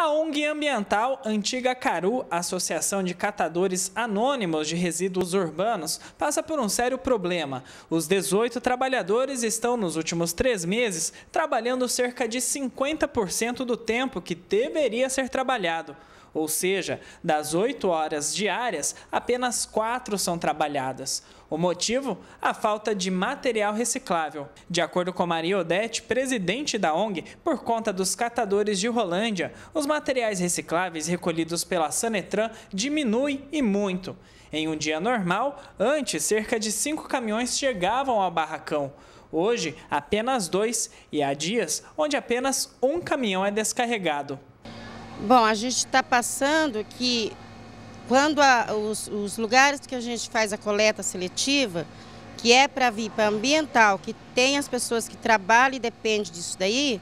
A ONG ambiental Antiga Caru, Associação de Catadores Anônimos de Resíduos Urbanos, passa por um sério problema. Os 18 trabalhadores estão, nos últimos três meses, trabalhando cerca de 50% do tempo que deveria ser trabalhado. Ou seja, das 8 horas diárias, apenas 4 são trabalhadas. O motivo? A falta de material reciclável. De acordo com Maria Odete, presidente da ONG, por conta dos catadores de Rolândia, os materiais recicláveis recolhidos pela Sanetran diminuem e muito. Em um dia normal, antes cerca de 5 caminhões chegavam ao barracão. Hoje, apenas dois, e há dias onde apenas um caminhão é descarregado. Bom, a gente está passando que quando a, os, os, lugares que a gente faz a coleta seletiva, que é para vir para ambiental, que tem as pessoas que trabalham e dependem disso daí,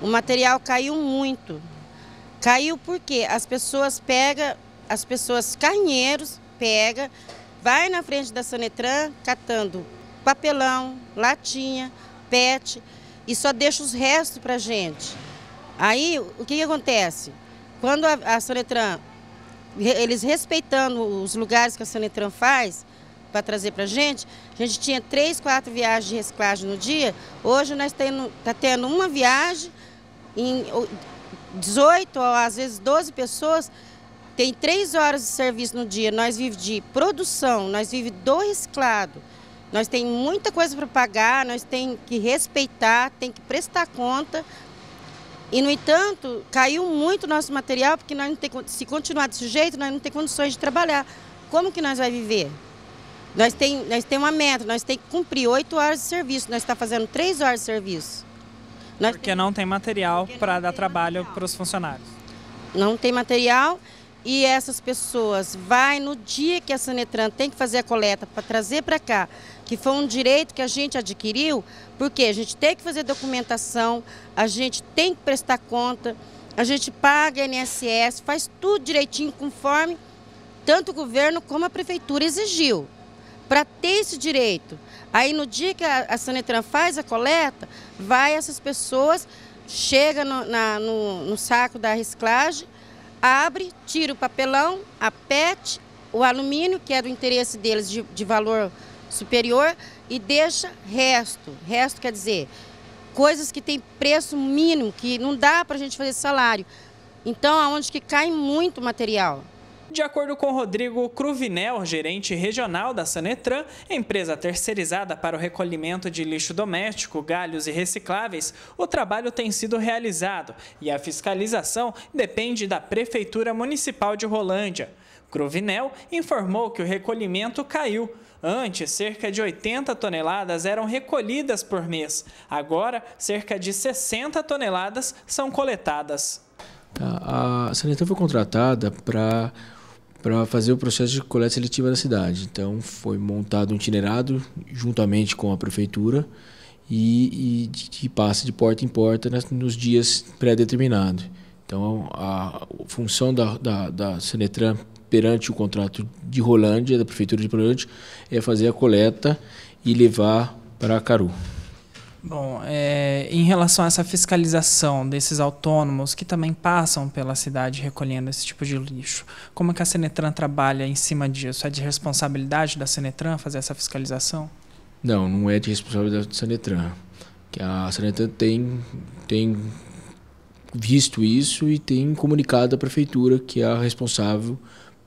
o material caiu muito. Caiu porque as pessoas pegam, as pessoas carneiros pega, vai na frente da Sanetran catando papelão, latinha, pet e só deixa os restos para gente. Aí, o que, que acontece? Quando a, a Sonetran, eles respeitando os lugares que a Sonetran faz, para trazer para a gente, a gente tinha três, quatro viagens de reciclagem no dia, hoje nós estamos tá tendo uma viagem em 18 ou às vezes 12 pessoas, tem três horas de serviço no dia, nós vivemos de produção, nós vivemos do reciclado, nós tem muita coisa para pagar, nós tem que respeitar, tem que prestar conta e, no entanto, caiu muito nosso material, porque nós não tem, se continuar desse jeito, nós não temos condições de trabalhar. Como que nós vamos viver? Nós temos nós tem uma meta, nós temos que cumprir oito horas de serviço, nós estamos tá fazendo três horas de serviço. Nós porque tem, não tem material para dar trabalho para os funcionários. Não tem material e essas pessoas vai no dia que a Sanetran tem que fazer a coleta para trazer para cá, que foi um direito que a gente adquiriu, porque a gente tem que fazer documentação, a gente tem que prestar conta, a gente paga INSS, faz tudo direitinho conforme tanto o governo como a prefeitura exigiu para ter esse direito. Aí no dia que a, a Sanetran faz a coleta, vai essas pessoas, chega no, na, no, no saco da reciclagem abre, tira o papelão, a PET, o alumínio, que é do interesse deles de, de valor superior, e deixa resto. Resto quer dizer coisas que tem preço mínimo, que não dá para a gente fazer salário. Então, aonde que cai muito material. De acordo com Rodrigo Cruvinel, gerente regional da Sanetran, empresa terceirizada para o recolhimento de lixo doméstico, galhos e recicláveis, o trabalho tem sido realizado e a fiscalização depende da Prefeitura Municipal de Rolândia. Cruvinel informou que o recolhimento caiu. Antes, cerca de 80 toneladas eram recolhidas por mês. Agora, cerca de 60 toneladas são coletadas. Tá, a Sanetran foi contratada para para fazer o processo de coleta seletiva da cidade. Então foi montado um itinerário juntamente com a prefeitura e, que passa de porta em porta nos dias pré-determinados. Então a função da, da, da Senetran perante o contrato de Rolândia, da prefeitura de Rolândia, é fazer a coleta e levar para Caru. Bom, é, em relação a essa fiscalização desses autônomos que também passam pela cidade recolhendo esse tipo de lixo, como é que a Senetran trabalha em cima disso? É de responsabilidade da Senetran fazer essa fiscalização? Não, não é de responsabilidade da Senetran. Que a Senetran tem, tem visto isso e tem comunicado à prefeitura que é a responsável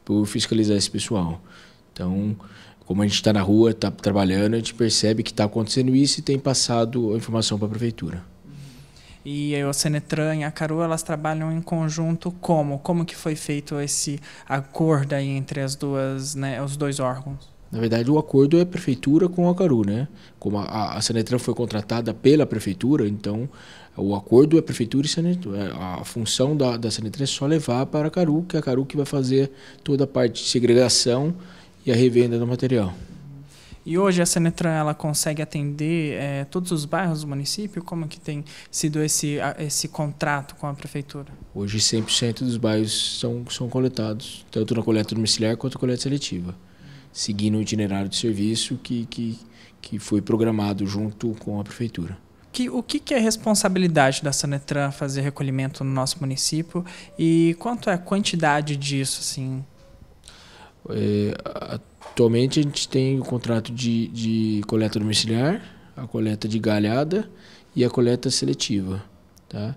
por fiscalizar esse pessoal. Então, como a gente está na rua, está trabalhando, a gente percebe que está acontecendo isso e tem passado a informação para a prefeitura. E a Senetran e a Caru, elas trabalham em conjunto como? Como que foi feito esse acordo aí entre as duas, né, os dois órgãos? Na verdade, o acordo é a prefeitura com a Caru, né? Como a, a Senetran foi contratada pela prefeitura, então o acordo é prefeitura e Senetran. É, a função da, da Senetran é só levar para a Caru, que é a Caru que vai fazer toda a parte de segregação, e a revenda do material. E hoje a Senetran ela consegue atender é, todos os bairros do município? Como que tem sido esse, esse contrato com a prefeitura? Hoje 100% dos bairros são, são coletados, tanto na coleta domiciliar quanto na coleta seletiva, seguindo o itinerário de serviço que, que, que foi programado junto com a prefeitura. Que, o que, que é responsabilidade da Sanetran fazer recolhimento no nosso município e quanto é a quantidade disso? Assim? É, atualmente a gente tem o contrato de, de coleta domiciliar, a coleta de galhada e a coleta seletiva. Tá?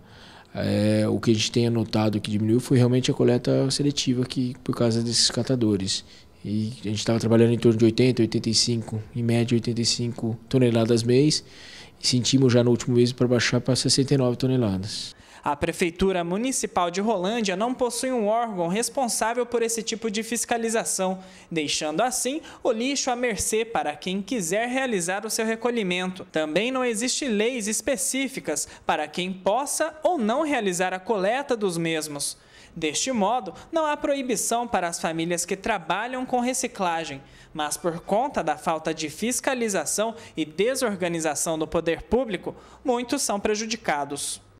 É, o que a gente tem anotado que diminuiu foi realmente a coleta seletiva que, por causa desses catadores. E a gente estava trabalhando em torno de 80, 85, em média 85 toneladas mês, e sentimos já no último mês para baixar para 69 toneladas. A Prefeitura Municipal de Rolândia não possui um órgão responsável por esse tipo de fiscalização, deixando assim o lixo à mercê para quem quiser realizar o seu recolhimento. Também não existe leis específicas para quem possa ou não realizar a coleta dos mesmos. Deste modo, não há proibição para as famílias que trabalham com reciclagem, mas por conta da falta de fiscalização e desorganização do poder público, muitos são prejudicados.